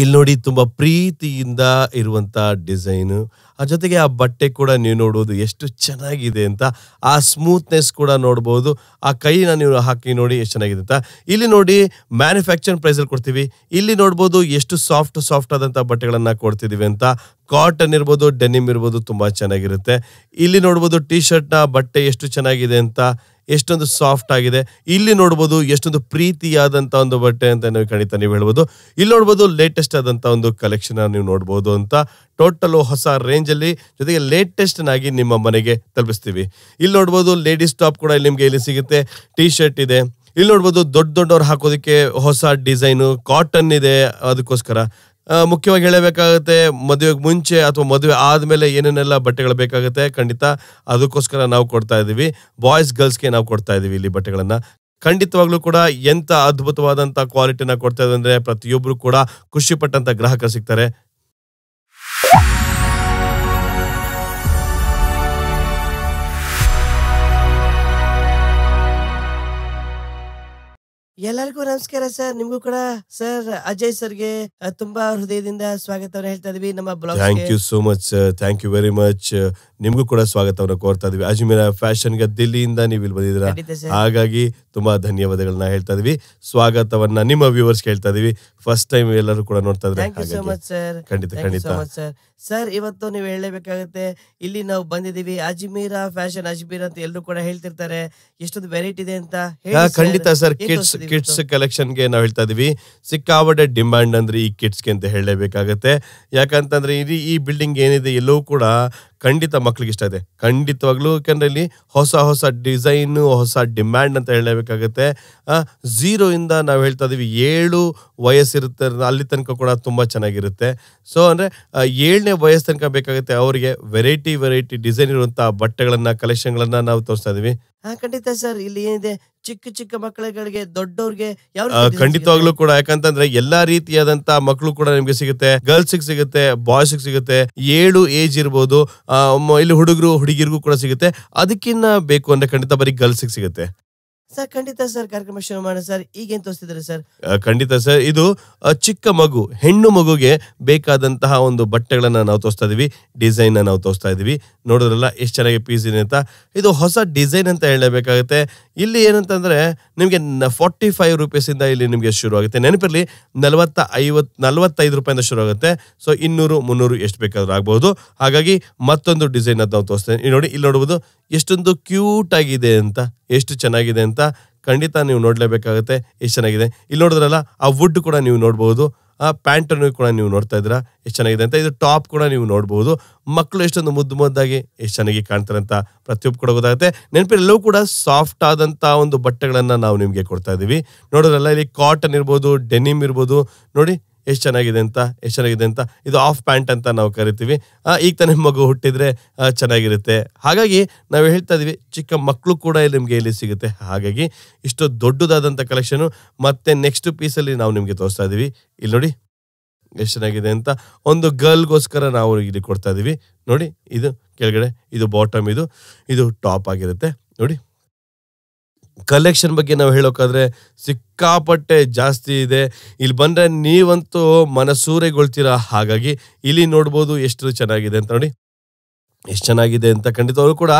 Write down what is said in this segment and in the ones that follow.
ಇಲ್ಲಿ ನೋಡಿ ತುಂಬ ಪ್ರೀತಿಯಿಂದ ಇರುವಂಥ ಡಿಸೈನು ಆ ಜೊತೆಗೆ ಆ ಬಟ್ಟೆ ಕೂಡ ನೀವು ನೋಡ್ಬೋದು ಎಷ್ಟು ಚೆನ್ನಾಗಿದೆ ಅಂತ ಆ ಸ್ಮೂತ್ನೆಸ್ ಕೂಡ ನೋಡ್ಬೋದು ಆ ಕೈನ ನೀವು ಹಾಕಿ ನೋಡಿ ಎಷ್ಟು ಚೆನ್ನಾಗಿದೆ ಅಂತ ಇಲ್ಲಿ ನೋಡಿ ಮ್ಯಾನುಫ್ಯಾಕ್ಚರಿಂಗ್ ಪ್ರೈಸಲ್ಲಿ ಕೊಡ್ತೀವಿ ಇಲ್ಲಿ ನೋಡ್ಬೋದು ಎಷ್ಟು ಸಾಫ್ಟ್ ಸಾಫ್ಟ್ ಆದಂಥ ಬಟ್ಟೆಗಳನ್ನು ಕೊಡ್ತಿದ್ದೀವಿ ಅಂತ ಕಾಟನ್ ಇರ್ಬೋದು ಡೆನಿಮ್ ಇರ್ಬೋದು ತುಂಬ ಚೆನ್ನಾಗಿರುತ್ತೆ ಇಲ್ಲಿ ನೋಡ್ಬೋದು ಟಿ ಶರ್ಟ್ನ ಬಟ್ಟೆ ಎಷ್ಟು ಚೆನ್ನಾಗಿದೆ ಅಂತ ಎಷ್ಟೊಂದು ಸಾಫ್ಟ್ ಆಗಿದೆ ಇಲ್ಲಿ ನೋಡ್ಬೋದು ಎಷ್ಟೊಂದು ಪ್ರೀತಿಯಾದಂಥ ಒಂದು ಬಟ್ಟೆ ಅಂತ ನೀವು ಖಂಡಿತ ನೀವು ಹೇಳ್ಬೋದು ಇಲ್ಲಿ ನೋಡ್ಬೋದು ಲೇಟೆಸ್ಟ್ ಆದಂಥ ಒಂದು ಕಲೆಕ್ಷನ್ ನೀವು ನೋಡ್ಬೋದು ಅಂತ ಟೋಟಲ್ ಹೊಸ ರೇಂಜಲ್ಲಿ ಜೊತೆಗೆ ಲೇಟೆಸ್ಟನ್ನಾಗಿ ನಿಮ್ಮ ಮನೆಗೆ ತಲುಪಿಸ್ತೀವಿ ಇಲ್ಲಿ ನೋಡ್ಬೋದು ಲೇಡೀಸ್ ಟಾಪ್ ಕೂಡ ಇಲ್ಲಿ ನಿಮಗೆ ಇಲ್ಲಿ ಸಿಗುತ್ತೆ ಟೀ ಶರ್ಟ್ ಇದೆ ಇಲ್ಲಿ ನೋಡ್ಬೋದು ದೊಡ್ಡ ದೊಡ್ಡವ್ರು ಹಾಕೋದಕ್ಕೆ ಹೊಸ ಡಿಸೈನು ಕಾಟನ್ ಇದೆ ಅದಕ್ಕೋಸ್ಕರ ಮುಖ್ಯವಾಗಿ ಹೇಳಬೇಕಾಗುತ್ತೆ ಮದುವೆಗೆ ಮುಂಚೆ ಅಥವಾ ಮದುವೆ ಆದಮೇಲೆ ಏನೇನೆಲ್ಲ ಬಟ್ಟೆಗಳು ಬೇಕಾಗುತ್ತೆ ಖಂಡಿತ ಅದಕ್ಕೋಸ್ಕರ ನಾವು ಕೊಡ್ತಾ ಇದ್ದೀವಿ ಬಾಯ್ಸ್ ಗರ್ಲ್ಸ್ಗೆ ನಾವು ಕೊಡ್ತಾ ಇದ್ದೀವಿ ಇಲ್ಲಿ ಬಟ್ಟೆಗಳನ್ನು ಖಂಡಿತವಾಗ್ಲೂ ಕೂಡ ಎಂಥ ಅದ್ಭುತವಾದಂಥ ಕ್ವಾಲಿಟಿನ ಕೊಡ್ತಾ ಅಂದರೆ ಪ್ರತಿಯೊಬ್ಬರು ಕೂಡ ಖುಷಿಪಟ್ಟಂಥ ಗ್ರಾಹಕರು ಸಿಗ್ತಾರೆ ಎಲ್ಲರಿಗೂ ನಮಸ್ಕಾರ ಸರ್ ನಿಮ್ಗೂ ಕೂಡ ಸರ್ ಅಜಯ್ ಸರ್ಗೆ ತುಂಬಾ ಹೃದಯದಿಂದ ಸ್ವಾಗತವನ್ನು ಹೇಳ್ತಾ ಇದೀವಿ ನಮ್ಮ blog thank you so much thank you very much ನಿಮ್ಗೂ ಕೂಡ ಸ್ವಾಗತವನ್ನು ಕೋರ್ತಾ ಇದೀವಿ ಅಜ್ಮೀರ ಗೆ ದಿಲ್ಲಿಯಿಂದ ನೀವು ಇಲ್ಲಿ ಬಂದಿದ್ದೀರಾ ಹಾಗಾಗಿ ತುಂಬಾ ಧನ್ಯವಾದಗಳನ್ನ ಹೇಳ್ತಾ ಇದೀವಿ ಸ್ವಾಗತವನ್ನ ನಿಮ್ಮ ವ್ಯೂವರ್ಸ್ ಹೇಳ್ತಾ ಇದೀವಿ ಫಸ್ಟ್ ಟೈಮ್ ಎಲ್ಲರೂ ಕೂಡ ನೋಡ್ತಾ ಇದ್ರೆ ಖಂಡಿತ ಖಂಡಿತ ಸರ್ ಇವತ್ತು ನೀವು ಹೇಳಲೇಬೇಕಾಗುತ್ತೆ ಇಲ್ಲಿ ನಾವು ಬಂದಿದ್ದೀವಿ ಅಜ್ಮೀರ ಫ್ಯಾಷನ್ ಅಜ್ಮೀರ್ ಅಂತ ಎಲ್ಲರೂ ಕೂಡ ಹೇಳ್ತಿರ್ತಾರೆ ಎಷ್ಟೊಂದು ವೆರೈಟಿ ಇದೆ ಅಂತ ಖಂಡಿತ ಸರ್ ಕಿಡ್ಸ್ ಕಿಡ್ಸ್ ಕಲೆಕ್ಷನ್ಗೆ ನಾವು ಹೇಳ್ತಾ ಇದೀವಿ ಸಿಕ್ಕಾವಡೆ ಡಿಮ್ಯಾಂಡ್ ಅಂದ್ರೆ ಈ ಕಿಡ್ಸ್ಗೆ ಅಂತ ಹೇಳಲೇಬೇಕಾಗತ್ತೆ ಯಾಕಂತಂದ್ರೆ ಇಡೀ ಈ ಬಿಲ್ಡಿಂಗ್ ಏನಿದೆ ಎಲ್ಲವೂ ಕೂಡ ಖಂಡಿತ ಮಕ್ಳಿಗೆ ಇಷ್ಟ ಇದೆ ಖಂಡಿತವಾಗ್ಲೂ ಯಾಕಂದ್ರೆ ಇಲ್ಲಿ ಹೊಸ ಹೊಸ ಡಿಸೈನು ಹೊಸ ಡಿಮ್ಯಾಂಡ್ ಅಂತ ಹೇಳಬೇಕಾಗುತ್ತೆ ಝೀರೋ ಇಂದ ನಾವು ಹೇಳ್ತಾ ಇದೀವಿ ಏಳು ವಯಸ್ಸಿರುತ್ತೆ ಅಲ್ಲಿ ತನಕ ಕೂಡ ತುಂಬ ಚೆನ್ನಾಗಿರುತ್ತೆ ಸೊ ಅಂದರೆ ಏಳನೇ ವಯಸ್ಸು ತನಕ ಬೇಕಾಗುತ್ತೆ ಅವರಿಗೆ ವೆರೈಟಿ ವೆರೈಟಿ ಡಿಸೈನ್ ಇರುವಂಥ ಬಟ್ಟೆಗಳನ್ನು ಕಲೆಕ್ಷನ್ಗಳನ್ನು ನಾವು ತೋರಿಸ್ತಾ ಇದ್ದೀವಿ ಹಾ ಖಂಡಿತ ಸರ್ ಇಲ್ಲಿ ಏನಿದೆ ಚಿಕ್ಕ ಚಿಕ್ಕ ಮಕ್ಕಳಿಗೆ ದೊಡ್ಡವ್ರಿಗೆ ಖಂಡಿತವಾಗ್ಲೂ ಕೂಡ ಯಾಕಂತಂದ್ರೆ ಎಲ್ಲಾ ರೀತಿಯಾದಂತ ಮಕ್ಕಳು ಕೂಡ ನಿಮ್ಗೆ ಸಿಗುತ್ತೆ ಗರ್ಲ್ಸ್ ಸಿಗುತ್ತೆ ಬಾಯ್ಸ್ ಸಿಗುತ್ತೆ ಏಳು ಏಜ್ ಇರ್ಬೋದು ಇಲ್ಲಿ ಹುಡುಗರು ಹುಡುಗಿರಿಗೂ ಕೂಡ ಸಿಗುತ್ತೆ ಅದಕ್ಕಿನ್ನ ಬೇಕು ಅಂದ್ರೆ ಖಂಡಿತ ಬರೀ ಗರ್ಲ್ಸ್ ಸಿಗುತ್ತೆ ಸರ್ ಖಂಡಿತ ಸರ್ ಕಾರ್ಯಕ್ರಮ ಶುರು ಮಾಡೋಣ ಸರ್ ಈಗೇನ್ ತೋರಿಸ್ತಿದ್ರೆ ಸರ್ ಖಂಡಿತ ಸರ್ ಇದು ಚಿಕ್ಕ ಮಗು ಹೆಣ್ಣು ಮಗುಗೆ ಬೇಕಾದಂತಹ ಒಂದು ಬಟ್ಟೆಗಳನ್ನ ನಾವು ತೋರಿಸ್ತಾ ಇದೀವಿ ಡಿಸೈನ್ ನಾವು ತೋರಿಸ್ತಾ ಇದೀವಿ ನೋಡಿದ್ರಲ್ಲ ಎಷ್ಟು ಚೆನ್ನಾಗಿ ಪೀಸ್ ಇದೆ ಅಂತ ಇದು ಹೊಸ ಡಿಸೈನ್ ಅಂತ ಹೇಳಬೇಕಾಗುತ್ತೆ ಇಲ್ಲಿ ಏನಂತಂದ್ರೆ ನಿಮಗೆ ಫಾರ್ಟಿ ಫೈವ್ ರುಪೀಸ್ ಇಂದ ಇಲ್ಲಿ ನಿಮಗೆ ಶುರು ಆಗುತ್ತೆ ನೆನಪಿರಲಿ ನಲವತ್ತ ಐವತ್ ನಲವತ್ತೈದು ರೂಪಾಯಿಂದ ಶುರು ಆಗುತ್ತೆ ಸೊ ಇನ್ನೂರು ಮುನ್ನೂರು ಎಷ್ಟು ಬೇಕಾದ್ರೂ ಆಗ್ಬಹುದು ಹಾಗಾಗಿ ಮತ್ತೊಂದು ಡಿಸೈನ್ ನಾವು ತೋರಿಸ್ತೇನೆ ನೋಡಿ ಇಲ್ಲಿ ನೋಡ್ಬೋದು ಎಷ್ಟೊಂದು ಕ್ಯೂಟ್ ಆಗಿದೆ ಅಂತ ಎಷ್ಟು ಚೆನ್ನಾಗಿದೆ ಅಂತ ಖಂಡಿತ ನೀವು ನೋಡಲೇಬೇಕಾಗುತ್ತೆ ಎಷ್ಟು ಚೆನ್ನಾಗಿದೆ ಇಲ್ಲಿ ನೋಡಿದ್ರಲ್ಲ ಆ ವುಡ್ ಕೂಡ ನೀವು ನೋಡ್ಬೋದು ಆ ಪ್ಯಾಂಟನ್ನು ಕೂಡ ನೀವು ನೋಡ್ತಾ ಇದ್ದೀರಾ ಎಷ್ಟು ಚೆನ್ನಾಗಿದೆ ಅಂತ ಇದು ಟಾಪ್ ಕೂಡ ನೀವು ನೋಡ್ಬೋದು ಮಕ್ಕಳು ಎಷ್ಟೊಂದು ಮುದ್ದು ಮುದ್ದಾಗಿ ಎಷ್ಟು ಚೆನ್ನಾಗಿ ಕಾಣ್ತಾರೆ ಅಂತ ಪ್ರತಿಯೊಬ್ಬ ಕೂಡ ಗೊತ್ತಾಗುತ್ತೆ ನೆನಪಿರೆಲ್ಲವೂ ಕೂಡ ಸಾಫ್ಟ್ ಆದಂಥ ಒಂದು ಬಟ್ಟೆಗಳನ್ನು ನಾವು ನಿಮಗೆ ಕೊಡ್ತಾ ಇದ್ದೀವಿ ನೋಡಿದ್ರಲ್ಲ ಇಲ್ಲಿ ಕಾಟನ್ ಇರ್ಬೋದು ಡೆನಿಮ್ ಇರ್ಬೋದು ನೋಡಿ ಎಷ್ಟು ಚೆನ್ನಾಗಿದೆ ಅಂತ ಎಷ್ಟು ಚೆನ್ನಾಗಿದೆ ಅಂತ ಇದು ಆಫ್ ಪ್ಯಾಂಟ್ ಅಂತ ನಾವು ಕರಿತೀವಿ ಈಗ ತಾನೇ ಮಗು ಹುಟ್ಟಿದರೆ ಚೆನ್ನಾಗಿರುತ್ತೆ ಹಾಗಾಗಿ ನಾವು ಹೇಳ್ತಾ ಇದೀವಿ ಚಿಕ್ಕ ಮಕ್ಕಳು ಕೂಡ ಇಲ್ಲಿ ನಿಮಗೆ ಇಲ್ಲಿ ಸಿಗುತ್ತೆ ಹಾಗಾಗಿ ಇಷ್ಟು ದೊಡ್ಡದಾದಂಥ ಕಲೆಕ್ಷನು ಮತ್ತು ನೆಕ್ಸ್ಟ್ ಪೀಸಲ್ಲಿ ನಾವು ನಿಮಗೆ ತೋರಿಸ್ತಾ ಇದ್ದೀವಿ ಇಲ್ಲಿ ನೋಡಿ ಎಷ್ಟು ಚೆನ್ನಾಗಿದೆ ಅಂತ ಒಂದು ಗರ್ಲ್ಗೋಸ್ಕರ ನಾವು ಇಲ್ಲಿ ಕೊಡ್ತಾ ಇದೀವಿ ನೋಡಿ ಇದು ಕೆಳಗಡೆ ಇದು ಬಾಟಮ್ ಇದು ಇದು ಟಾಪ್ ಆಗಿರುತ್ತೆ ನೋಡಿ ಕಲೆಕ್ಷನ್ ಬಗ್ಗೆ ನಾವು ಹೇಳೋಕಾದ್ರೆ ಸಿಕ್ಕಾಪಟ್ಟೆ ಜಾಸ್ತಿ ಇದೆ ಇಲ್ಲಿ ಬಂದರೆ ನೀವಂತೂ ಮನಸೂರೆಗೊಳ್ತೀರಾ ಹಾಗಾಗಿ ಇಲ್ಲಿ ನೋಡ್ಬೋದು ಎಷ್ಟು ಚೆನ್ನಾಗಿದೆ ಅಂತ ನೋಡಿ ಎಷ್ಟು ಚೆನ್ನಾಗಿದೆ ಅಂತ ಖಂಡಿತ ಅವರು ಕೂಡ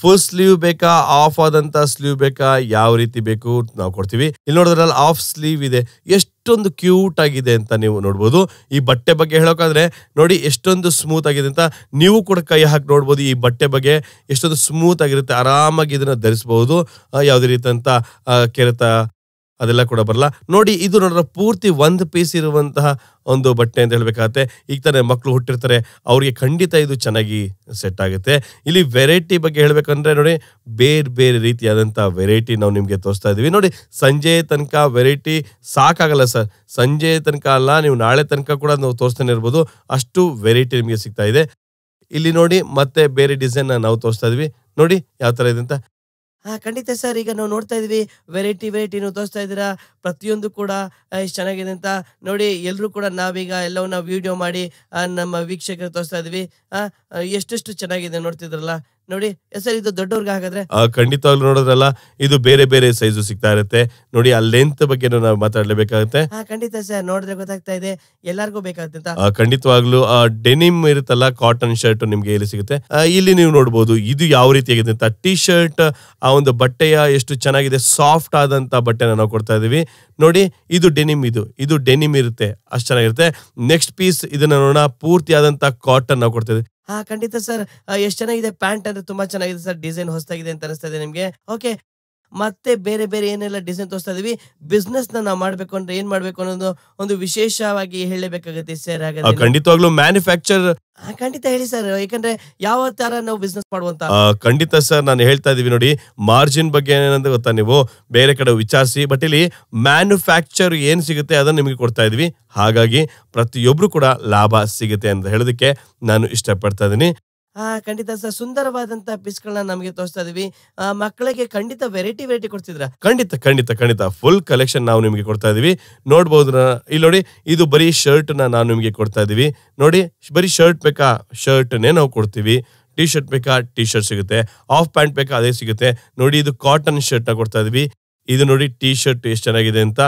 ಫುಲ್ ಸ್ಲೀವ್ ಬೇಕಾ ಆಫ್ ಆದಂತ ಸ್ಲೀವ್ ಬೇಕಾ ಯಾವ ರೀತಿ ಬೇಕು ನಾವು ಕೊಡ್ತೀವಿ ಇಲ್ಲಿ ನೋಡಿದ್ರಲ್ಲಿ ಆಫ್ ಸ್ಲೀವ್ ಇದೆ ಎಷ್ಟು ಎಷ್ಟೊಂದು ಕ್ಯೂಟ್ ಆಗಿದೆ ಅಂತ ನೀವು ನೋಡ್ಬೋದು ಈ ಬಟ್ಟೆ ಬಗ್ಗೆ ಹೇಳೋಕಾದ್ರೆ ನೋಡಿ ಎಷ್ಟೊಂದು ಸ್ಮೂತ್ ಆಗಿದೆ ಅಂತ ನೀವು ಕೂಡ ಕೈ ಹಾಕಿ ನೋಡ್ಬೋದು ಈ ಬಟ್ಟೆ ಬಗ್ಗೆ ಎಷ್ಟೊಂದು ಸ್ಮೂತ್ ಆಗಿರುತ್ತೆ ಆರಾಮಾಗಿ ಇದನ್ನ ಧರಿಸಬಹುದು ಯಾವುದೇ ರೀತಿಯಂತ ಕೆರೆತ ಅದೆಲ್ಲ ಕೂಡ ಬರಲ್ಲ ನೋಡಿ ಇದು ನೋಡ್ರ ಪೂರ್ತಿ ಒಂದು ಪೀಸ್ ಇರುವಂತಹ ಒಂದು ಬಟ್ಟೆ ಅಂತ ಹೇಳ್ಬೇಕಾಗತ್ತೆ ಈಗ ತಾನೇ ಮಕ್ಕಳು ಹುಟ್ಟಿರ್ತಾರೆ ಅವ್ರಿಗೆ ಖಂಡಿತ ಇದು ಚೆನ್ನಾಗಿ ಸೆಟ್ ಆಗುತ್ತೆ ಇಲ್ಲಿ ವೆರೈಟಿ ಬಗ್ಗೆ ಹೇಳಬೇಕಂದ್ರೆ ನೋಡಿ ಬೇರೆ ಬೇರೆ ರೀತಿಯಾದಂಥ ವೆರೈಟಿ ನಾವು ನಿಮಗೆ ತೋರಿಸ್ತಾ ಇದ್ದೀವಿ ನೋಡಿ ಸಂಜೆ ತನಕ ವೆರೈಟಿ ಸಾಕಾಗಲ್ಲ ಸರ್ ಸಂಜೆ ತನಕ ಅಲ್ಲ ನೀವು ನಾಳೆ ತನಕ ಕೂಡ ನಾವು ತೋರಿಸ್ತಾನೆ ಇರ್ಬೋದು ಅಷ್ಟು ವೆರೈಟಿ ನಿಮಗೆ ಸಿಗ್ತಾ ಇದೆ ಇಲ್ಲಿ ನೋಡಿ ಮತ್ತೆ ಬೇರೆ ಡಿಸೈನ್ ನಾವು ತೋರಿಸ್ತಾ ಇದ್ವಿ ನೋಡಿ ಯಾವ ಥರ ಇದೆ ಅಂತ ಹಾ ಖಂಡಿತ ಸರ್ ಈಗ ನಾವು ನೋಡ್ತಾ ಇದ್ವಿ ವೆರೈಟಿ ವೆರೈಟಿ ನೀವು ತೋರಿಸ್ತಾ ಇದ್ದೀರಾ ಪ್ರತಿಯೊಂದು ಕೂಡ ಎಷ್ಟು ಚೆನ್ನಾಗಿದೆ ಅಂತ ನೋಡಿ ಎಲ್ಲರೂ ಕೂಡ ನಾವೀಗ ಎಲ್ಲವನ್ನ ವಿಡಿಯೋ ಮಾಡಿ ನಮ್ಮ ವೀಕ್ಷಕರು ತೋರಿಸ್ತಾ ಇದ್ವಿ ಎಷ್ಟೆಷ್ಟು ಚೆನ್ನಾಗಿದೆ ನೋಡ್ತಿದ್ರಲ್ಲ ನೋಡಿ ಸರ್ ಇದು ದೊಡ್ಡವ್ರಿಗೆ ಹಾಗಾದ್ರೆ ಖಂಡಿತವಾಗ್ಲು ನೋಡೋದ್ರಲ್ಲ ಇದು ಬೇರೆ ಬೇರೆ ಸೈಜು ಸಿಗ್ತಾ ಇರುತ್ತೆ ನೋಡಿ ಆ ಲೆಂತ್ ಬಗ್ಗೆ ನಾವು ಮಾತಾಡ್ಲೇಬೇಕಾಗುತ್ತೆ ಖಂಡಿತ ಸರ್ ನೋಡಿದ್ರೆ ಗೊತ್ತಾಗ್ತಾ ಇದೆ ಎಲ್ಲರಿಗೂ ಬೇಕಾಗುತ್ತೆ ಆ ಡೆನಿಮ್ ಇರುತ್ತಲ್ಲ ಕಾಟನ್ ಶರ್ಟ್ ನಿಮ್ಗೆ ಇಲ್ಲಿ ಸಿಗುತ್ತೆ ಇಲ್ಲಿ ನೀವು ನೋಡಬಹುದು ಇದು ಯಾವ ಆಗಿದೆ ಅಂತ ಟಿ ಶರ್ಟ್ ಆ ಒಂದು ಬಟ್ಟೆಯ ಎಷ್ಟು ಚೆನ್ನಾಗಿದೆ ಸಾಫ್ಟ್ ಆದಂತ ಬಟ್ಟೆನ ನಾವು ಕೊಡ್ತಾ ಇದೀವಿ ನೋಡಿ ಇದು ಡೆನಿಮ್ ಇದು ಇದು ಡೆನಿಮ್ ಇರುತ್ತೆ ಅಷ್ಟು ಚೆನ್ನಾಗಿರುತ್ತೆ ನೆಕ್ಸ್ಟ್ ಪೀಸ್ ಇದನ್ನ ನೋಡೋಣ ಪೂರ್ತಿ ಆದಂತ ಕಾಟನ್ ನಾವು ಕೊಡ್ತಾ ಇದೀವಿ ಹಾ ಖಂಡಿತ ಸರ್ ಎಷ್ಟು ಚೆನ್ನಾಗಿದೆ ಪ್ಯಾಂಟ್ ಅಂದ್ರೆ ತುಂಬಾ ಚೆನ್ನಾಗಿದೆ ಸರ್ ಡಿಸೈನ್ ಹೊಸದಾಗಿದೆ ಅಂತ ಅನಿಸ್ತಾ ಇದೆ ನಿಮ್ಗೆ ಓಕೆ ಮತ್ತೆ ಬೇರೆ ಬೇರೆ ಏನೆಲ್ಲ ಡಿಸೈನ್ ತೋರಿಸ್ತಾ ಇದೀವಿ ಬಿಸ್ನೆಸ್ ನಾವು ಮಾಡ್ಬೇಕು ಅಂದ್ರೆ ಏನ್ ಮಾಡ್ಬೇಕು ಅನ್ನೋದು ಒಂದು ವಿಶೇಷವಾಗಿ ಹೇಳಬೇಕಾಗುತ್ತೆ ಸರ್ ಖಂಡಿತವಾಗ್ಲೂ ಮ್ಯಾನುಫ್ಯಾಕ್ಚರ್ ಖಂಡಿತ ಹೇಳಿ ಸರ್ ಯಾಕಂದ್ರೆ ಯಾವ ತರ ನಾವು ಬಿಸ್ನೆಸ್ ಮಾಡುವಂತ ಖಂಡಿತ ಸರ್ ನಾನು ಹೇಳ್ತಾ ಇದೀವಿ ನೋಡಿ ಮಾರ್ಜಿನ್ ಬಗ್ಗೆ ಏನಂತ ಗೊತ್ತಾ ನೀವು ಬೇರೆ ಕಡೆ ವಿಚಾರಿಸಿ ಬಟ್ ಇಲ್ಲಿ ಮ್ಯಾನುಫ್ಯಾಕ್ಚರ್ ಏನ್ ಸಿಗುತ್ತೆ ಅದನ್ನ ನಿಮ್ಗೆ ಕೊಡ್ತಾ ಇದೀವಿ ಹಾಗಾಗಿ ಪ್ರತಿಯೊಬ್ರು ಕೂಡ ಲಾಭ ಸಿಗುತ್ತೆ ಅಂತ ಹೇಳೋದಕ್ಕೆ ನಾನು ಇಷ್ಟಪಡ್ತಾ ಇದ್ದೀನಿ ಆ ಖಂಡಿತ ಸರ್ ಸುಂದರವಾದಂತ ಪೀಸ್ಗಳನ್ನ ನಮಗೆ ತೋರಿಸ್ತಾ ಇದೀವಿ ಮಕ್ಕಳಿಗೆ ಖಂಡಿತ ವೆರೈಟಿ ವೆರೈಟಿ ಕೊಡ್ತಿದ್ರ ಖಂಡಿತ ಖಂಡಿತ ಖಂಡಿತ ಫುಲ್ ಕಲೆಕ್ಷನ್ ನಾವು ನಿಮಗೆ ಕೊಡ್ತಾ ಇದೀವಿ ನೋಡ್ಬೋದು ಇಲ್ಲಿ ನೋಡಿ ಇದು ಬರೀ ಶರ್ಟ್ ನ ನಾವು ನಿಮಗೆ ಕೊಡ್ತಾ ಇದೀವಿ ನೋಡಿ ಬರೀ ಶರ್ಟ್ ಬೇಕಾ ಶರ್ಟ್ ನೇ ನಾವು ಕೊಡ್ತೀವಿ ಟಿ ಶರ್ಟ್ ಬೇಕಾ ಟಿ ಶರ್ಟ್ ಸಿಗುತ್ತೆ ಆಫ್ ಪ್ಯಾಂಟ್ ಬೇಕಾ ಅದೇ ಸಿಗುತ್ತೆ ನೋಡಿ ಇದು ಕಾಟನ್ ಶರ್ಟ್ ನ ಕೊಡ್ತಾ ಇದೀವಿ ಇದು ನೋಡಿ ಟಿ ಶರ್ಟ್ ಎಷ್ಟು ಚೆನ್ನಾಗಿದೆ ಅಂತ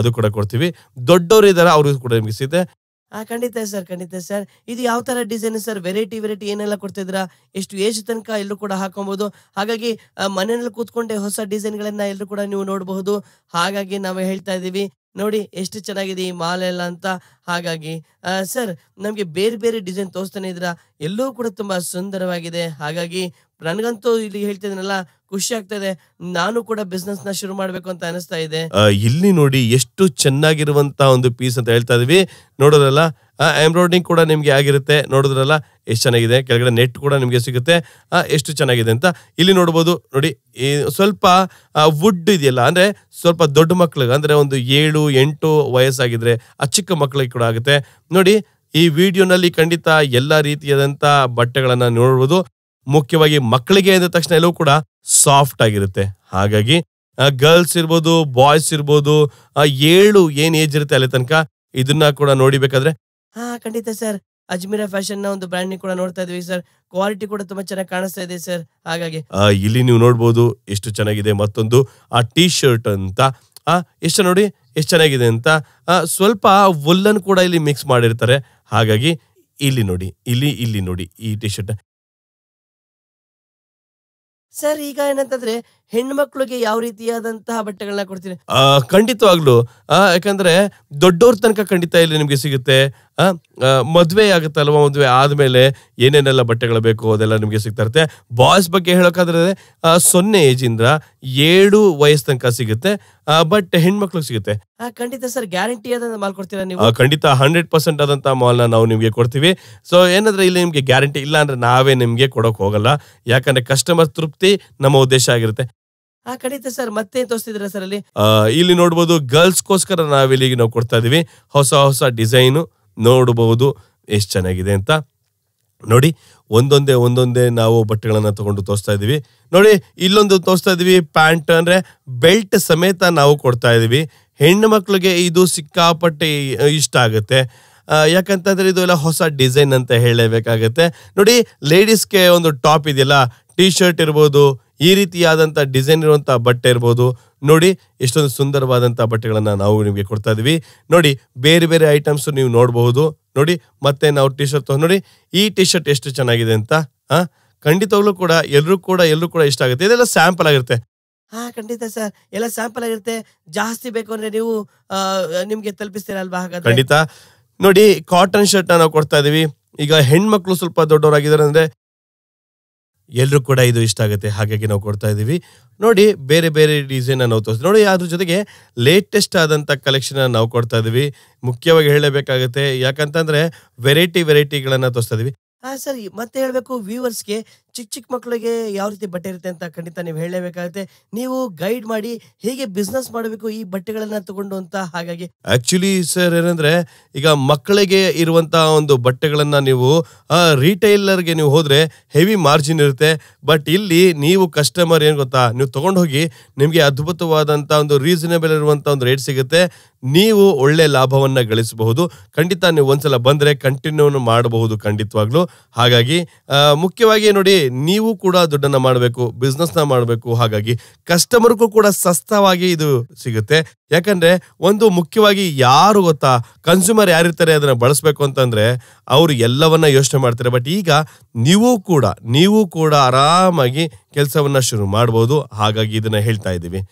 ಅದು ಕೂಡ ಕೊಡ್ತೀವಿ ದೊಡ್ಡವರು ಇದ್ದಾರೆ ಅವ್ರಿಗೂ ಕೂಡ ನಿಮಗೆ ಸಿಗುತ್ತೆ ಹಾಂ ಖಂಡಿತ ಸರ್ ಖಂಡಿತ ಸರ್ ಇದು ಯಾವ ತರ ಡಿಸೈನ್ ಸರ್ ವೆರೈಟಿ ವೆರೈಟಿ ಏನೆಲ್ಲ ಕೊಡ್ತಿದ್ದೀರಾ ಎಷ್ಟು ಏಜ್ ತನಕ ಎಲ್ಲರೂ ಕೂಡ ಹಾಕೊಬಹುದು ಹಾಗಾಗಿ ಮನೆಯಲ್ಲಿ ಕೂತ್ಕೊಂಡೆ ಹೊಸ ಡಿಸೈನ್ಗಳನ್ನು ಎಲ್ಲರೂ ಕೂಡ ನೀವು ನೋಡಬಹುದು ಹಾಗಾಗಿ ನಾವು ಹೇಳ್ತಾ ಇದ್ದೀವಿ ನೋಡಿ ಎಷ್ಟು ಚೆನ್ನಾಗಿದೆ ಈ ಮಾಲೆಲ್ಲ ಅಂತ ಹಾಗಾಗಿ ಸರ್ ನಮಗೆ ಬೇರೆ ಬೇರೆ ಡಿಸೈನ್ ತೋರಿಸ್ತಾನೆ ಇದ್ರ ಎಲ್ಲೂ ಕೂಡ ತುಂಬಾ ಸುಂದರವಾಗಿದೆ ಹಾಗಾಗಿ ನನಗಂತೂ ಇಲ್ಲಿ ಹೇಳ್ತಿದ್ದೀನಲ್ಲ ಖುಷಿ ಆಗ್ತದೆ ನಾನು ಕೂಡ ಬಿಸ್ನೆಸ್ ನ ಶುರು ಮಾಡ್ಬೇಕು ಅಂತ ಅನಿಸ್ತಾ ಇದೆ ಇಲ್ಲಿ ನೋಡಿ ಎಷ್ಟು ಚೆನ್ನಾಗಿರುವಂತ ಒಂದು ಪೀಸ್ ಅಂತ ಹೇಳ್ತಾ ಇದೀವಿ ನೋಡೋದ್ರಲ್ಲ ಎಂಬ್ರಾಯ್ಡ್ರಿಂಗ್ ಕೂಡ ನಿಮ್ಗೆ ಆಗಿರುತ್ತೆ ನೋಡಿದ್ರಲ್ಲ ಎಷ್ಟು ಚೆನ್ನಾಗಿದೆ ಕೆಳಗಡೆ ನೆಟ್ ಕೂಡ ನಿಮಗೆ ಸಿಗುತ್ತೆ ಎಷ್ಟು ಚೆನ್ನಾಗಿದೆ ಅಂತ ಇಲ್ಲಿ ನೋಡ್ಬೋದು ನೋಡಿ ಸ್ವಲ್ಪ ವುಡ್ ಇದೆಯಲ್ಲ ಅಂದ್ರೆ ಸ್ವಲ್ಪ ದೊಡ್ಡ ಮಕ್ಳಿಗೆ ಅಂದ್ರೆ ಒಂದು ಏಳು ಎಂಟು ವಯಸ್ಸಾಗಿದ್ರೆ ಆ ಚಿಕ್ಕ ಮಕ್ಳಿಗೆ ಕೂಡ ಆಗುತ್ತೆ ನೋಡಿ ಈ ವಿಡಿಯೋನಲ್ಲಿ ಖಂಡಿತ ಎಲ್ಲ ರೀತಿಯಾದಂಥ ಬಟ್ಟೆಗಳನ್ನು ನೋಡ್ಬೋದು ಮುಖ್ಯವಾಗಿ ಮಕ್ಕಳಿಗೆ ಅಂದ ತಕ್ಷಣ ಎಲ್ಲವೂ ಕೂಡ ಸಾಫ್ಟ್ ಆಗಿರುತ್ತೆ ಹಾಗಾಗಿ ಗರ್ಲ್ಸ್ ಇರ್ಬೋದು ಬಾಯ್ಸ್ ಇರ್ಬೋದು ಏಳು ಏನ್ ಏಜ್ ಇರುತ್ತೆ ಅಲ್ಲಿ ತನಕ ಇದನ್ನ ಕೂಡ ನೋಡಿಬೇಕಾದ್ರೆ ಹಾ ಖಂಡಿತ ಸರ್ ಅಜ್ಮೀರ ಫ್ಯಾಷನ್ ನ ಒಂದು ಬ್ರ್ಯಾಂಡ್ ಕೂಡ ನೋಡ್ತಾ ಇದ್ವಿ ಸರ್ ಕ್ವಾಲಿಟಿ ಕೂಡ ತುಂಬಾ ಚೆನ್ನಾಗಿ ಕಾಣಿಸ್ತಾ ಇದೆ ಸರ್ ಹಾಗಾಗಿ ಇಲ್ಲಿ ನೀವು ನೋಡ್ಬೋದು ಎಷ್ಟು ಚೆನ್ನಾಗಿದೆ ಮತ್ತೊಂದು ಆ ಟೀ ಶರ್ಟ್ ಅಂತ ಆ ಎಷ್ಟು ನೋಡಿ ಎಷ್ಟು ಚೆನ್ನಾಗಿದೆ ಅಂತ ಸ್ವಲ್ಪ ವುಲ್ಲನ್ ಕೂಡ ಇಲ್ಲಿ ಮಿಕ್ಸ್ ಮಾಡಿರ್ತಾರೆ ಹಾಗಾಗಿ ಇಲ್ಲಿ ನೋಡಿ ಇಲ್ಲಿ ಇಲ್ಲಿ ನೋಡಿ ಈ ಟಿ ಶರ್ಟ್ ಸರ್ ಈಗ ಏನಂತಂದರೆ ಹೆಣ್ಣು ಮಕ್ಕಳಿಗೆ ಯಾವ ರೀತಿಯಾದಂತಹ ಬಟ್ಟೆಗಳನ್ನ ಕೊಡ್ತೀನಿ ಖಂಡಿತವಾಗ್ಲು ಯಾಕಂದ್ರೆ ದೊಡ್ಡವ್ರ ತನಕ ಖಂಡಿತ ಇಲ್ಲಿ ನಿಮಗೆ ಸಿಗುತ್ತೆ ಮದುವೆ ಆಗುತ್ತಲ್ವ ಮದ್ವೆ ಆದ್ಮೇಲೆ ಏನೇನೆಲ್ಲ ಬಟ್ಟೆಗಳು ಬೇಕು ಅದೆಲ್ಲ ನಿಮಗೆ ಸಿಗ್ತಾ ಇರುತ್ತೆ ಬಾಯ್ಸ್ ಬಗ್ಗೆ ಹೇಳೋಕಾದ್ರೆ ಸೊನ್ನೆ ಏಜಿಂದ ಏಳು ವಯಸ್ ತನಕ ಸಿಗುತ್ತೆ ಬಟ್ ಹೆಣ್ಮಕ್ಳು ಸಿಗುತ್ತೆ ಖಂಡಿತ ಸರ್ ಗ್ಯಾರಂಟಿ ಆದಂತ ಮಾಲ್ ಕೊಡ್ತೀರಾ ನೀವು ಖಂಡಿತ ಹಂಡ್ರೆಡ್ ಪರ್ಸೆಂಟ್ ಆದಂತಹ ಮಾಲ್ ನಾವು ನಿಮಗೆ ಕೊಡ್ತೀವಿ ಸೊ ಏನಂದ್ರೆ ಇಲ್ಲಿ ನಿಮಗೆ ಗ್ಯಾರಂಟಿ ಇಲ್ಲ ಅಂದ್ರೆ ನಾವೇ ನಿಮಗೆ ಕೊಡಕ್ ಹೋಗಲ್ಲ ಯಾಕಂದ್ರೆ ಕಸ್ಟಮರ್ ತೃಪ್ತಿ ನಮ್ಮ ಉದ್ದೇಶ ಆಗಿರುತ್ತೆ ಆ ಕಡಿತ ಸರ್ ಮತ್ತೆ ತೋರಿಸ್ತಿದ್ರ ಸರ್ ಅಲ್ಲಿ ಇಲ್ಲಿ ನೋಡ್ಬೋದು ಗರ್ಲ್ಸ್ಗೋಸ್ಕರ ನಾವಿಲ್ಲಿ ನಾವು ಕೊಡ್ತಾ ಇದೀವಿ ಹೊಸ ಹೊಸ ಡಿಸೈನು ನೋಡಬಹುದು ಎಷ್ಟು ಚೆನ್ನಾಗಿದೆ ಅಂತ ನೋಡಿ ಒಂದೊಂದೇ ಒಂದೊಂದೇ ನಾವು ಬಟ್ಟೆಗಳನ್ನು ತಗೊಂಡು ತೋರಿಸ್ತಾ ಇದೀವಿ ನೋಡಿ ಇಲ್ಲೊಂದು ತೋರಿಸ್ತಾ ಇದೀವಿ ಪ್ಯಾಂಟ್ ಅಂದ್ರೆ ಬೆಲ್ಟ್ ಸಮೇತ ನಾವು ಕೊಡ್ತಾ ಇದೀವಿ ಹೆಣ್ಣು ಮಕ್ಕಳಿಗೆ ಇದು ಸಿಕ್ಕಾಪಟ್ಟೆ ಇಷ್ಟ ಆಗುತ್ತೆ ಯಾಕಂತಂದ್ರೆ ಇದು ಎಲ್ಲ ಹೊಸ ಡಿಸೈನ್ ಅಂತ ಹೇಳಬೇಕಾಗತ್ತೆ ನೋಡಿ ಲೇಡೀಸ್ಗೆ ಒಂದು ಟಾಪ್ ಇದೆಯಲ್ಲ ಟಿ ಶರ್ಟ್ ಇರ್ಬೋದು ಈ ರೀತಿಯಾದಂಥ ಡಿಸೈನ್ ಇರುವಂಥ ಬಟ್ಟೆ ಇರ್ಬೋದು ನೋಡಿ ಎಷ್ಟೊಂದು ಸುಂದರವಾದಂಥ ಬಟ್ಟೆಗಳನ್ನು ನಾವು ನಿಮಗೆ ಕೊಡ್ತಾ ಇದೀವಿ ನೋಡಿ ಬೇರೆ ಬೇರೆ ಐಟಮ್ಸ್ ನೀವು ನೋಡಬಹುದು ನೋಡಿ ಮತ್ತೆ ನಾವು ಟಿ ಶರ್ಟ್ ತೊಗೊಂಡು ನೋಡಿ ಈ ಟಿ ಶರ್ಟ್ ಎಷ್ಟು ಚೆನ್ನಾಗಿದೆ ಅಂತ ಹಾಂ ಖಂಡಿತವಾಗ್ಲೂ ಕೂಡ ಎಲ್ಲರೂ ಕೂಡ ಎಲ್ಲರೂ ಕೂಡ ಇಷ್ಟ ಆಗುತ್ತೆ ಇದೆಲ್ಲ ಸ್ಯಾಂಪಲ್ ಆಗಿರುತ್ತೆ ಹಾ ಖಂಡಿತ ಸರ್ ಎಲ್ಲ ಸ್ಯಾಂಪಲ್ ಆಗಿರುತ್ತೆ ಜಾಸ್ತಿ ಬೇಕು ಅಂದ್ರೆ ನೀವು ನಿಮ್ಗೆ ತಲುಪಿಸ್ತೀರಲ್ವಾ ಹಾಗಾದ್ರೆ ಖಂಡಿತ ನೋಡಿ ಕಾಟನ್ ಶರ್ಟ್ ನಾವು ಕೊಡ್ತಾ ಇದೀವಿ ಈಗ ಹೆಣ್ಮಕ್ಳು ಸ್ವಲ್ಪ ದೊಡ್ಡವರಾಗಿದ್ದಾರೆ ಅಂದ್ರೆ ಎಲ್ಲರೂ ಕೂಡ ಇದು ಇಷ್ಟ ಆಗುತ್ತೆ ಹಾಗಾಗಿ ನಾವು ಕೊಡ್ತಾ ಇದೀವಿ ನೋಡಿ ಬೇರೆ ಬೇರೆ ಡಿಸೈನ್ ನಾವು ತೋರಿಸ್ತೀವಿ ನೋಡಿ ಅದ್ರ ಜೊತೆಗೆ ಲೇಟೆಸ್ಟ್ ಆದಂಥ ಕಲೆಕ್ಷನ್ ನಾವು ಕೊಡ್ತಾ ಇದೀವಿ ಮುಖ್ಯವಾಗಿ ಹೇಳಬೇಕಾಗುತ್ತೆ ಯಾಕಂತಂದ್ರೆ ವೆರೈಟಿ ವೆರೈಟಿಗಳನ್ನ ತೋರಿಸ್ತಾ ಇದೀವಿ ಹಾಂ ಸರಿ ಮತ್ತೆ ಹೇಳಬೇಕು ವ್ಯೂವರ್ಸ್ಗೆ ಚಿಕ್ಕ ಚಿಕ್ಕ ಮಕ್ಕಳಿಗೆ ಯಾವ ರೀತಿ ಬಟ್ಟೆ ಇರುತ್ತೆ ಅಂತ ಖಂಡಿತ ನೀವು ಹೇಳಲೇಬೇಕಾಗುತ್ತೆ ನೀವು ಗೈಡ್ ಮಾಡಿ ಹೇಗೆ ಬಿಸ್ನೆಸ್ ಮಾಡಬೇಕು ಈ ಬಟ್ಟೆಗಳನ್ನ ತಗೊಂಡು ಅಂತ ಹಾಗಾಗಿ ಆಕ್ಚುಲಿ ಸರ್ ಏನಂದ್ರೆ ಈಗ ಮಕ್ಕಳಿಗೆ ಇರುವಂತ ಒಂದು ಬಟ್ಟೆಗಳನ್ನ ನೀವು ರೀಟೈಲರ್ಗೆ ನೀವು ಹೋದ್ರೆ ಹೆವಿ ಮಾರ್ಜಿನ್ ಇರುತ್ತೆ ಬಟ್ ಇಲ್ಲಿ ನೀವು ಕಸ್ಟಮರ್ ಏನು ಗೊತ್ತಾ ನೀವು ತಗೊಂಡು ಹೋಗಿ ನಿಮಗೆ ಅದ್ಭುತವಾದಂತ ಒಂದು ರೀಸನೇಬಲ್ ಇರುವಂತ ಒಂದು ರೇಟ್ ಸಿಗುತ್ತೆ ನೀವು ಒಳ್ಳೆ ಲಾಭವನ್ನು ಗಳಿಸಬಹುದು ಖಂಡಿತ ನೀವು ಒಂದ್ಸಲ ಬಂದ್ರೆ ಕಂಟಿನ್ಯೂ ಮಾಡಬಹುದು ಖಂಡಿತವಾಗ್ಲು ಹಾಗಾಗಿ ಮುಖ್ಯವಾಗಿ ನೋಡಿ ನೀವು ಕೂಡ ದುಡ್ಡನ್ನ ಮಾಡಬೇಕು ಬಿಸ್ನೆಸ್ನ ಮಾಡಬೇಕು ಹಾಗಾಗಿ ಕಸ್ಟಮರ್ಗೂ ಕೂಡ ಸಸ್ತವಾಗಿ ಇದು ಸಿಗುತ್ತೆ ಯಾಕಂದ್ರೆ ಒಂದು ಮುಖ್ಯವಾಗಿ ಯಾರು ಗೊತ್ತಾ ಕನ್ಸ್ಯೂಮರ್ ಯಾರಿರ್ತಾರೆ ಅದನ್ನ ಬಳಸಬೇಕು ಅಂತಂದ್ರೆ ಅವರು ಎಲ್ಲವನ್ನ ಯೋಚನೆ ಮಾಡ್ತಾರೆ ಬಟ್ ಈಗ ನೀವು ಕೂಡ ನೀವು ಕೂಡ ಆರಾಮಾಗಿ ಕೆಲಸವನ್ನ ಶುರು ಮಾಡಬಹುದು ಹಾಗಾಗಿ ಇದನ್ನ ಹೇಳ್ತಾ ಇದ್ದೀವಿ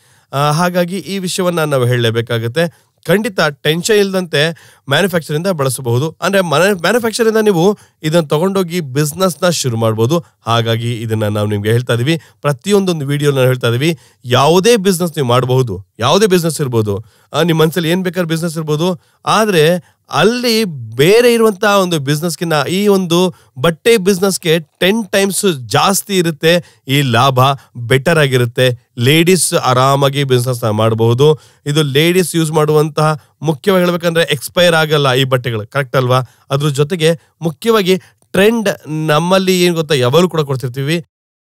ಹಾಗಾಗಿ ಈ ವಿಷಯವನ್ನ ನಾವು ಹೇಳಲೇಬೇಕಾಗುತ್ತೆ ಖಂಡಿತ ಟೆನ್ಷನ್ ಇಲ್ಲದಂತೆ ಮ್ಯಾನುಫ್ಯಾಕ್ಚರ್ ಇಂದ ಬಳಸಬಹುದು ಅಂದ್ರೆ ಮ್ಯಾನುಫ್ಯಾಕ್ಚರ್ ಇಂದ ನೀವು ಇದನ್ನು ತಗೊಂಡೋಗಿ ಬಿಸ್ನೆಸ್ ನ ಶುರು ಮಾಡಬಹುದು ಹಾಗಾಗಿ ಇದನ್ನ ನಾವು ನಿಮ್ಗೆ ಹೇಳ್ತಾ ಇದೀವಿ ಪ್ರತಿಯೊಂದೊಂದು ವಿಡಿಯೋ ನಾವು ಹೇಳ್ತಾ ಇದೀವಿ ಯಾವುದೇ ಬಿಸ್ನೆಸ್ ನೀವು ಮಾಡಬಹುದು ಯಾವುದೇ ಬಿಸ್ನೆಸ್ ಇರ್ಬೋದು ನಿಮ್ಮ ಮನಸ್ಸಲ್ಲಿ ಏನ್ ಬೇಕಾದ್ರೆ ಬಿಸ್ನೆಸ್ ಇರ್ಬೋದು ಆದ್ರೆ ಅಲ್ಲಿ ಬೇರೆ ಇರುವಂತಹ ಒಂದು ಬಿಸ್ನೆಸ್ಗಿನ್ನ ಈ ಒಂದು ಬಟ್ಟೆ ಬಿಸ್ನೆಸ್ಗೆ ಟೆನ್ ಟೈಮ್ಸ್ ಜಾಸ್ತಿ ಇರುತ್ತೆ ಈ ಲಾಭ ಬೆಟರ್ ಆಗಿರುತ್ತೆ ಲೇಡೀಸ್ ಆರಾಮಾಗಿ ಬಿಸ್ನೆಸ್ನ ಮಾಡಬಹುದು ಇದು ಲೇಡೀಸ್ ಯೂಸ್ ಮಾಡುವಂತಹ ಮುಖ್ಯವಾಗಿ ಹೇಳ್ಬೇಕಂದ್ರೆ ಎಕ್ಸ್ಪೈರ್ ಆಗಲ್ಲ ಈ ಬಟ್ಟೆಗಳು ಕರೆಕ್ಟ್ ಅಲ್ವಾ ಅದ್ರ ಜೊತೆಗೆ ಮುಖ್ಯವಾಗಿ ಟ್ರೆಂಡ್ ನಮ್ಮಲ್ಲಿ ಏನು ಗೊತ್ತಾ ಯಾವಾಗಲೂ ಕೂಡ ಕೊಡ್ತಿರ್ತೀವಿ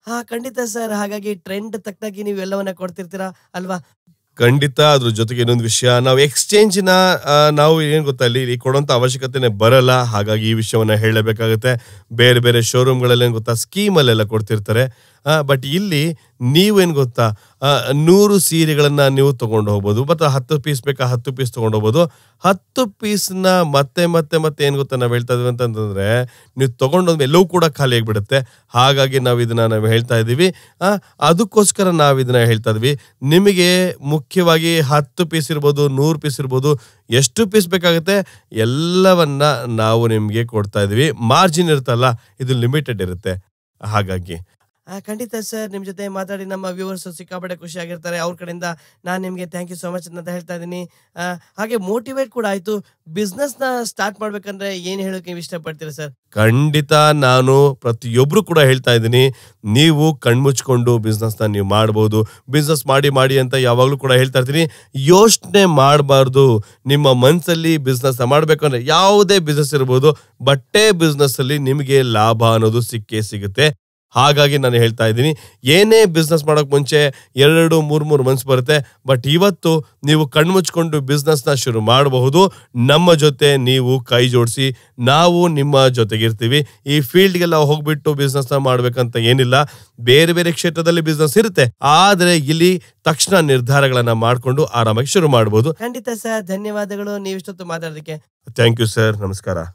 ಹಾ ಖಂಡಿತ ಸರ್ ಹಾಗಾಗಿ ಟ್ರೆಂಡ್ ತಕ್ಕನಾಗಿ ನೀವು ಎಲ್ಲವನ್ನ ಕೊಡ್ತಿರ್ತೀರಾ ಅಲ್ವಾ ಖಂಡಿತ ಅದ್ರ ಜೊತೆಗೆ ಇನ್ನೊಂದು ವಿಷಯ ನಾವು ಎಕ್ಸ್ಚೇಂಜ್ನ ನಾವು ಏನು ಗೊತ್ತಾ ಇಲ್ಲಿ ಕೊಡುವಂತ ಅವಶ್ಯಕತೆನೇ ಬರಲ್ಲ ಹಾಗಾಗಿ ಈ ವಿಷಯವನ್ನು ಹೇಳಬೇಕಾಗುತ್ತೆ ಬೇರೆ ಬೇರೆ ಶೋರೂಮ್ಗಳಲ್ಲಿ ಏನು ಗೊತ್ತಾ ಸ್ಕೀಮಲ್ಲೆಲ್ಲ ಕೊಡ್ತಿರ್ತಾರೆ ಬಟ್ ಇಲ್ಲಿ ನೀವೇನು ಗೊತ್ತಾ ನೂರು ಸೀರೆಗಳನ್ನು ನೀವು ತೊಗೊಂಡು ಹೋಗ್ಬೋದು ಮತ್ತು ಹತ್ತು ಪೀಸ್ ಬೇಕಾ ಹತ್ತು ಪೀಸ್ ತೊಗೊಂಡು ಹೋಗ್ಬೋದು ಹತ್ತು ಪೀಸ್ನ ಮತ್ತೆ ಮತ್ತೆ ಮತ್ತೆ ಏನು ಗೊತ್ತಾ ನಾವು ಹೇಳ್ತಾ ಇದ್ದೀವಿ ಅಂತಂದರೆ ನೀವು ತೊಗೊಂಡೋದ್ಮೇಲೆ ಎಲ್ಲವೂ ಕೂಡ ಖಾಲಿ ಆಗಿಬಿಡುತ್ತೆ ಹಾಗಾಗಿ ನಾವು ಇದನ್ನು ನಾವು ಹೇಳ್ತಾ ಇದ್ದೀವಿ ಅದಕ್ಕೋಸ್ಕರ ನಾವು ಇದನ್ನು ಹೇಳ್ತಾ ಇದ್ವಿ ನಿಮಗೆ ಮುಖ್ಯವಾಗಿ ಹತ್ತು ಪೀಸ್ ಇರ್ಬೋದು ನೂರು ಪೀಸ್ ಇರ್ಬೋದು ಎಷ್ಟು ಪೀಸ್ ಬೇಕಾಗುತ್ತೆ ಎಲ್ಲವನ್ನ ನಾವು ನಿಮಗೆ ಕೊಡ್ತಾ ಇದ್ದೀವಿ ಮಾರ್ಜಿನ್ ಇರುತ್ತಲ್ಲ ಇದು ಲಿಮಿಟೆಡ್ ಇರುತ್ತೆ ಹಾಗಾಗಿ ಖಂಡಿತ ಸರ್ ನಿಮ್ಮ ಜೊತೆ ಮಾತಾಡಿ ನಮ್ಮ ವ್ಯೂವರ್ಸ್ ಸಿಕ್ಕಾಪಟ್ಟೆ ಖುಷಿ ಆಗಿರ್ತಾರೆ ಅವ್ರ ಕಡೆಯಿಂದ ನಾನು ನಿಮಗೆ ಥ್ಯಾಂಕ್ ಯು ಸೊ ಮಚ್ ಅಂತ ಹೇಳ್ತಾ ಇದ್ದೀನಿ ಹಾಗೆ ಮೋಟಿವೇಟ್ ಕೂಡ ಆಯಿತು ಬಿಸ್ನೆಸ್ನ ಸ್ಟಾರ್ಟ್ ಮಾಡ್ಬೇಕಂದ್ರೆ ಏನು ಹೇಳೋಕೆ ನೀವು ಇಷ್ಟಪಡ್ತೀರಾ ಸರ್ ಖಂಡಿತ ನಾನು ಪ್ರತಿಯೊಬ್ಬರು ಕೂಡ ಹೇಳ್ತಾ ಇದ್ದೀನಿ ನೀವು ಕಣ್ಮುಚ್ಕೊಂಡು ಬಿಸ್ನೆಸ್ನ ನೀವು ಮಾಡ್ಬೋದು ಬಿಸ್ನೆಸ್ ಮಾಡಿ ಮಾಡಿ ಅಂತ ಯಾವಾಗಲೂ ಕೂಡ ಹೇಳ್ತಾ ಇರ್ತೀನಿ ಯೋಚನೆ ಮಾಡಬಾರ್ದು ನಿಮ್ಮ ಮನಸ್ಸಲ್ಲಿ ಬಿಸ್ನೆಸ್ನ ಮಾಡ್ಬೇಕಂದ್ರೆ ಯಾವುದೇ ಬಿಸ್ನೆಸ್ ಇರ್ಬೋದು ಬಟ್ಟೆ ಬಿಸ್ನೆಸ್ಸಲ್ಲಿ ನಿಮಗೆ ಲಾಭ ಅನ್ನೋದು ಸಿಕ್ಕೇ ಸಿಗುತ್ತೆ ಹಾಗಾಗಿ ನಾನು ಹೇಳ್ತಾ ಇದ್ದೀನಿ ಏನೇ ಬಿಸ್ನೆಸ್ ಮಾಡೋಕ್ಕೆ ಮುಂಚೆ ಎರಡು ಮೂರು ಮೂರು ಮನ್ಸು ಬರುತ್ತೆ ಬಟ್ ಇವತ್ತು ನೀವು ಕಣ್ಮುಚ್ಕೊಂಡು ಬಿಸ್ನೆಸ್ನ ಶುರು ಮಾಡಬಹುದು ನಮ್ಮ ಜೊತೆ ನೀವು ಕೈ ಜೋಡಿಸಿ ನಾವು ನಿಮ್ಮ ಜೊತೆಗಿರ್ತೀವಿ ಈ ಫೀಲ್ಡ್ಗೆಲ್ಲ ಹೋಗ್ಬಿಟ್ಟು ಬಿಸ್ನೆಸ್ನ ಮಾಡಬೇಕಂತ ಏನಿಲ್ಲ ಬೇರೆ ಬೇರೆ ಕ್ಷೇತ್ರದಲ್ಲಿ ಬಿಸ್ನೆಸ್ ಇರುತ್ತೆ ಆದರೆ ಇಲ್ಲಿ ತಕ್ಷಣ ನಿರ್ಧಾರಗಳನ್ನು ಮಾಡಿಕೊಂಡು ಆರಾಮಾಗಿ ಶುರು ಮಾಡಬಹುದು ಖಂಡಿತ ಸರ್ ಧನ್ಯವಾದಗಳು ನೀವು ಇಷ್ಟೊತ್ತು ಮಾತಾಡೋದಕ್ಕೆ ಥ್ಯಾಂಕ್ ಯು ಸರ್ ನಮಸ್ಕಾರ